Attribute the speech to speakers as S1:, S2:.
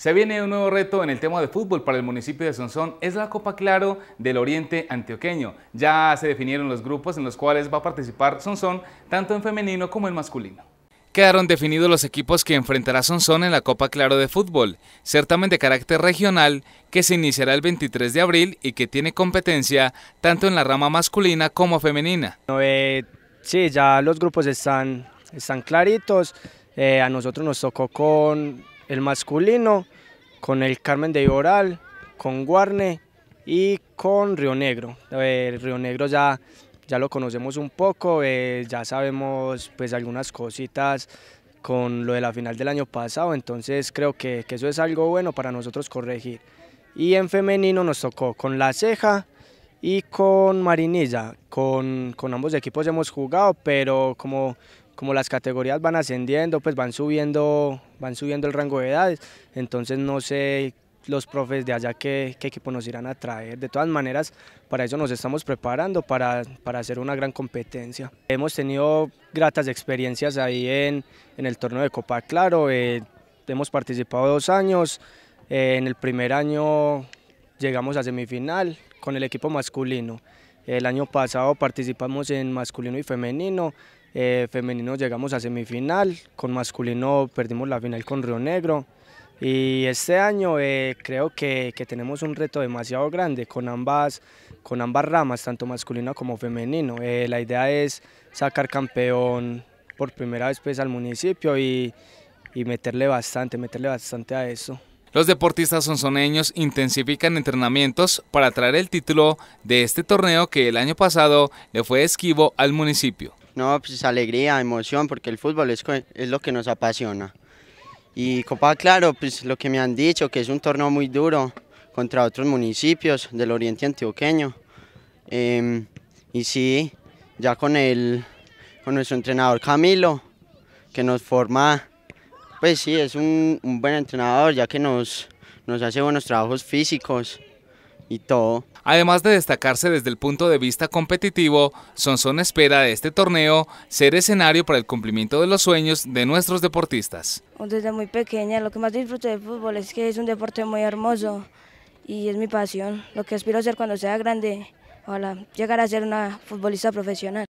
S1: Se viene un nuevo reto en el tema de fútbol para el municipio de Sonsón, es la Copa Claro del Oriente Antioqueño. Ya se definieron los grupos en los cuales va a participar Sonsón, tanto en femenino como en masculino. Quedaron definidos los equipos que enfrentará Sonsón en la Copa Claro de Fútbol, certamen de carácter regional que se iniciará el 23 de abril y que tiene competencia tanto en la rama masculina como femenina. Eh,
S2: sí, ya los grupos están, están claritos, eh, a nosotros nos tocó con el masculino, con el Carmen de Iboral, con Guarne y con Río Negro. Río Negro ya, ya lo conocemos un poco, eh, ya sabemos pues algunas cositas con lo de la final del año pasado, entonces creo que, eso es algo bueno para nosotros corregir. Y en femenino nos tocó con La Ceja y con Marinilla, con, con ambos equipos hemos jugado, pero como como las categorías van ascendiendo, pues van subiendo, van subiendo el rango de edades, entonces no sé los profes de allá qué, equipo nos irán a traer. De todas maneras, para eso nos estamos preparando, para, hacer una gran competencia. Hemos tenido gratas experiencias ahí en, el torneo de Copa Claro, eh, hemos participado dos años, eh, en el primer año llegamos a semifinal con el equipo masculino, el año pasado participamos en masculino y femenino, eh, femenino llegamos a semifinal, con masculino perdimos la final con Río Negro y este año eh, creo que, tenemos un reto demasiado grande con ambas, con ambas ramas, tanto masculino como femenino. Eh, la idea es sacar campeón por primera vez pues, al municipio y, meterle bastante, meterle bastante a eso.
S1: Los deportistas sonzoneños intensifican entrenamientos para traer el título de este torneo que el año pasado le fue esquivo al municipio. No, pues alegría,
S3: emoción, porque el fútbol es, es lo que nos apasiona. Y Copa Claro, pues lo que me han dicho, que es un torneo muy duro contra otros municipios del oriente antioqueño. Em, y sí, ya con, el, con nuestro entrenador Camilo, que nos forma, pues sí, es un, buen entrenador,
S1: ya que nos, nos hace buenos trabajos físicos todo. Además de destacarse desde el punto de vista competitivo, Sonson espera de este torneo ser escenario para el cumplimiento de los sueños de nuestros deportistas. Desde muy pequeña, lo que más disfruto del fútbol es que es un deporte muy hermoso y es mi pasión, lo que aspiro a ser cuando sea grande, ojalá llegar a ser una futbolista profesional.